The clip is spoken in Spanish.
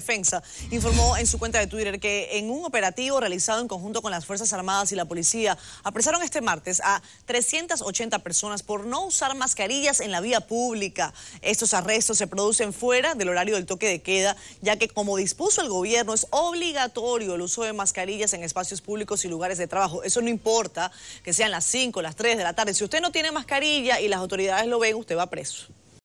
Defensa informó en su cuenta de Twitter que en un operativo realizado en conjunto con las Fuerzas Armadas y la Policía apresaron este martes a 380 personas por no usar mascarillas en la vía pública. Estos arrestos se producen fuera del horario del toque de queda, ya que como dispuso el gobierno es obligatorio el uso de mascarillas en espacios públicos y lugares de trabajo. Eso no importa que sean las 5, las 3 de la tarde. Si usted no tiene mascarilla y las autoridades lo ven, usted va preso.